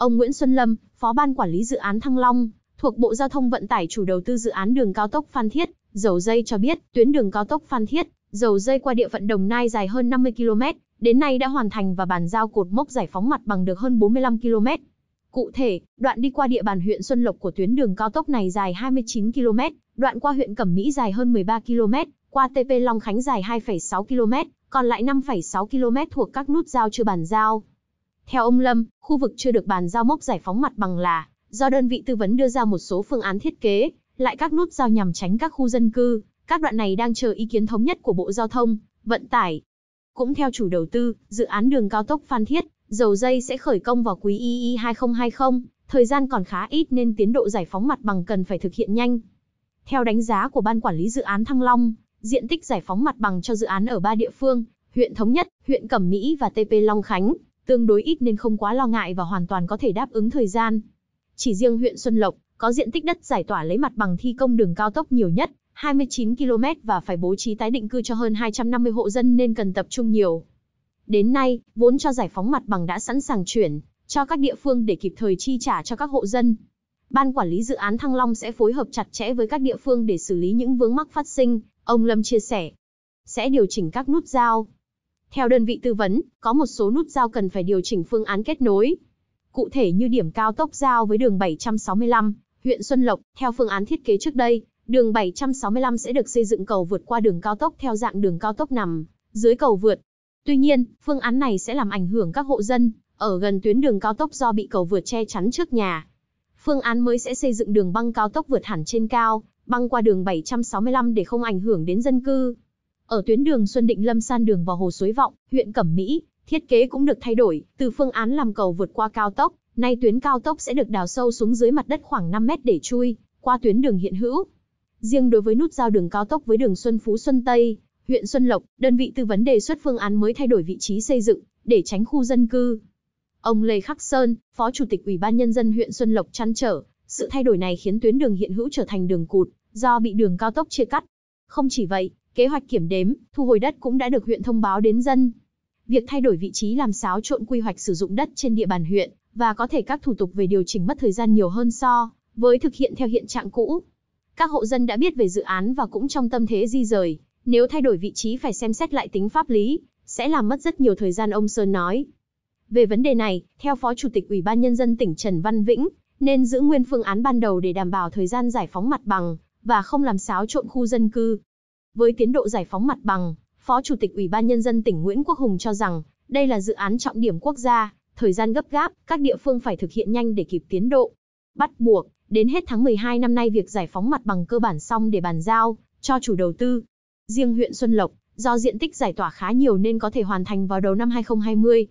Ông Nguyễn Xuân Lâm, Phó Ban Quản lý Dự án Thăng Long, thuộc Bộ Giao thông Vận tải chủ đầu tư dự án đường cao tốc Phan Thiết, Dầu Dây cho biết, tuyến đường cao tốc Phan Thiết, Dầu Dây qua địa phận Đồng Nai dài hơn 50 km, đến nay đã hoàn thành và bàn giao cột mốc giải phóng mặt bằng được hơn 45 km. Cụ thể, đoạn đi qua địa bàn huyện Xuân Lộc của tuyến đường cao tốc này dài 29 km, đoạn qua huyện Cẩm Mỹ dài hơn 13 km, qua TP Long Khánh dài 2,6 km, còn lại 5,6 km thuộc các nút giao chưa bàn giao. Theo ông Lâm, khu vực chưa được bàn giao mốc giải phóng mặt bằng là do đơn vị tư vấn đưa ra một số phương án thiết kế, lại các nút giao nhằm tránh các khu dân cư, các đoạn này đang chờ ý kiến thống nhất của Bộ Giao thông, Vận tải. Cũng theo chủ đầu tư, dự án đường cao tốc Phan Thiết, dầu dây sẽ khởi công vào quý II 2020, thời gian còn khá ít nên tiến độ giải phóng mặt bằng cần phải thực hiện nhanh. Theo đánh giá của Ban Quản lý Dự án Thăng Long, diện tích giải phóng mặt bằng cho dự án ở ba địa phương, huyện Thống Nhất, huyện Cẩm Mỹ và TP Long Khánh, tương đối ít nên không quá lo ngại và hoàn toàn có thể đáp ứng thời gian. Chỉ riêng huyện Xuân Lộc có diện tích đất giải tỏa lấy mặt bằng thi công đường cao tốc nhiều nhất, 29 km và phải bố trí tái định cư cho hơn 250 hộ dân nên cần tập trung nhiều. Đến nay, vốn cho giải phóng mặt bằng đã sẵn sàng chuyển cho các địa phương để kịp thời chi trả cho các hộ dân. Ban quản lý dự án Thăng Long sẽ phối hợp chặt chẽ với các địa phương để xử lý những vướng mắc phát sinh, ông Lâm chia sẻ. Sẽ điều chỉnh các nút giao, theo đơn vị tư vấn, có một số nút giao cần phải điều chỉnh phương án kết nối. Cụ thể như điểm cao tốc giao với đường 765, huyện Xuân Lộc, theo phương án thiết kế trước đây, đường 765 sẽ được xây dựng cầu vượt qua đường cao tốc theo dạng đường cao tốc nằm dưới cầu vượt. Tuy nhiên, phương án này sẽ làm ảnh hưởng các hộ dân ở gần tuyến đường cao tốc do bị cầu vượt che chắn trước nhà. Phương án mới sẽ xây dựng đường băng cao tốc vượt hẳn trên cao, băng qua đường 765 để không ảnh hưởng đến dân cư. Ở tuyến đường Xuân Định Lâm san đường vào hồ Suối Vọng, huyện Cẩm Mỹ, thiết kế cũng được thay đổi, từ phương án làm cầu vượt qua cao tốc, nay tuyến cao tốc sẽ được đào sâu xuống dưới mặt đất khoảng 5 mét để chui qua tuyến đường hiện hữu. Riêng đối với nút giao đường cao tốc với đường Xuân Phú Xuân Tây, huyện Xuân Lộc, đơn vị tư vấn đề xuất phương án mới thay đổi vị trí xây dựng để tránh khu dân cư. Ông Lê Khắc Sơn, Phó Chủ tịch Ủy ban nhân dân huyện Xuân Lộc chăn trở, sự thay đổi này khiến tuyến đường hiện hữu trở thành đường cụt do bị đường cao tốc chia cắt. Không chỉ vậy, kế hoạch kiểm đếm, thu hồi đất cũng đã được huyện thông báo đến dân. Việc thay đổi vị trí làm xáo trộn quy hoạch sử dụng đất trên địa bàn huyện và có thể các thủ tục về điều chỉnh mất thời gian nhiều hơn so với thực hiện theo hiện trạng cũ. Các hộ dân đã biết về dự án và cũng trong tâm thế di rời, nếu thay đổi vị trí phải xem xét lại tính pháp lý, sẽ làm mất rất nhiều thời gian ông Sơn nói. Về vấn đề này, theo Phó Chủ tịch Ủy ban Nhân dân tỉnh Trần Văn Vĩnh, nên giữ nguyên phương án ban đầu để đảm bảo thời gian giải phóng mặt bằng và không làm xáo trộn khu dân cư. Với tiến độ giải phóng mặt bằng, Phó Chủ tịch Ủy ban Nhân dân tỉnh Nguyễn Quốc Hùng cho rằng, đây là dự án trọng điểm quốc gia, thời gian gấp gáp, các địa phương phải thực hiện nhanh để kịp tiến độ. Bắt buộc, đến hết tháng 12 năm nay việc giải phóng mặt bằng cơ bản xong để bàn giao cho chủ đầu tư. Riêng huyện Xuân Lộc, do diện tích giải tỏa khá nhiều nên có thể hoàn thành vào đầu năm 2020.